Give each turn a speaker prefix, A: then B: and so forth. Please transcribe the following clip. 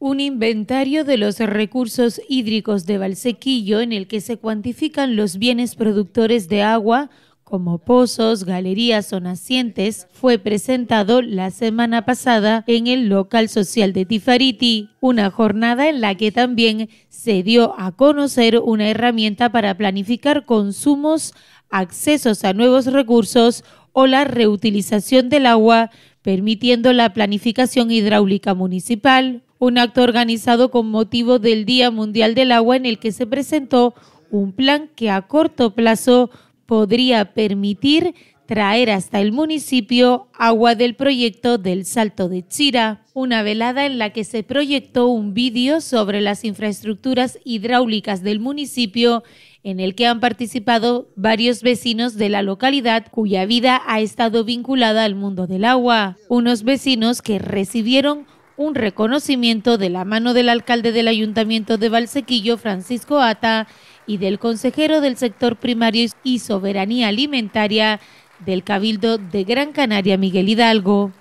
A: Un inventario de los recursos hídricos de Valsequillo en el que se cuantifican los bienes productores de agua como pozos, galerías o nacientes, fue presentado la semana pasada en el local social de Tifariti, una jornada en la que también se dio a conocer una herramienta para planificar consumos, accesos a nuevos recursos o la reutilización del agua permitiendo la planificación hidráulica municipal, un acto organizado con motivo del Día Mundial del Agua en el que se presentó un plan que a corto plazo podría permitir traer hasta el municipio agua del proyecto del Salto de Chira, una velada en la que se proyectó un vídeo sobre las infraestructuras hidráulicas del municipio en el que han participado varios vecinos de la localidad cuya vida ha estado vinculada al mundo del agua, unos vecinos que recibieron un reconocimiento de la mano del alcalde del Ayuntamiento de Valsequillo, Francisco Ata, y del consejero del sector primario y soberanía alimentaria, del Cabildo de Gran Canaria, Miguel Hidalgo.